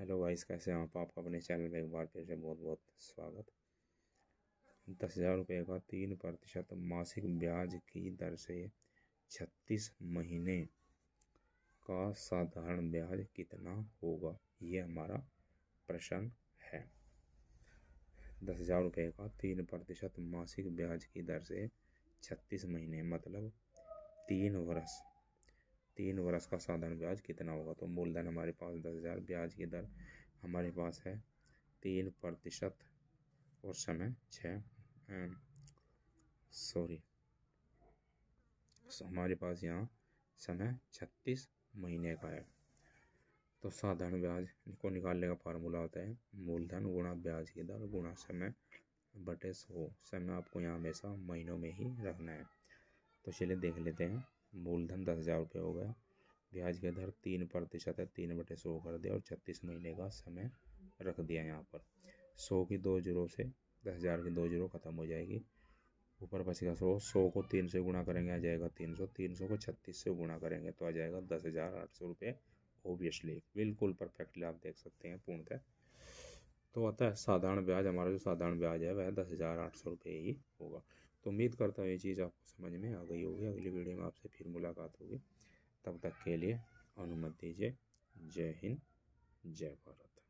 hello vice कैसे हैं आप आपका अपने चैनल में एक बार फिर से बहुत बहुत स्वागत दस हज़ार रुपये का तीन प्रतिशत मासिक ब्याज की दर से छत्तीस महीने का साधारण ब्याज कितना होगा ये हमारा प्रश्न है दस हज़ार रुपये का तीन प्रतिशत मासिक ब्याज की दर से छत्तीस महीने मतलब तीन वर्ष तीन वर्ष का साधारण ब्याज कितना होगा तो मूलधन हमारे पास दस हज़ार ब्याज की दर हमारे पास है तीन प्रतिशत और समय छः सॉरी हमारे पास यहाँ समय छत्तीस महीने का है तो साधारण ब्याज को निकालने का फार्मूला होता है मूलधन गुणा ब्याज की दर गुणा समय बटे सो समय आपको यहाँ हमेशा महीनों में ही रखना है तो चलिए देख लेते हैं मूलधन दस हज़ार रुपये हो गया ब्याज का दर तीन प्रतिशत है तीन बटे सौ कर दिया और छत्तीस महीने का समय रख दिया यहाँ पर सौ की दो जीरो से दस हज़ार की दो जीरो ख़त्म हो जाएगी ऊपर बचेगा सौ सौ को तीन से गुणा करेंगे आ जाएगा तीन सौ तीन सौ को छत्तीस से गुणा करेंगे तो आ जाएगा दस हज़ार आठ सौ रुपये ओबियसली बिल्कुल परफेक्टली आप देख सकते हैं पूर्णतः तो आता है साधारण ब्याज हमारा जो साधारण ब्याज है वह दस हज़ार आठ सौ रुपये ही होगा तो उम्मीद करता हूँ ये चीज़ आपको समझ में आ गई होगी अगली वीडियो में आपसे फिर मुलाकात होगी तब तक के लिए अनुमति दीजिए जय हिंद जय भारत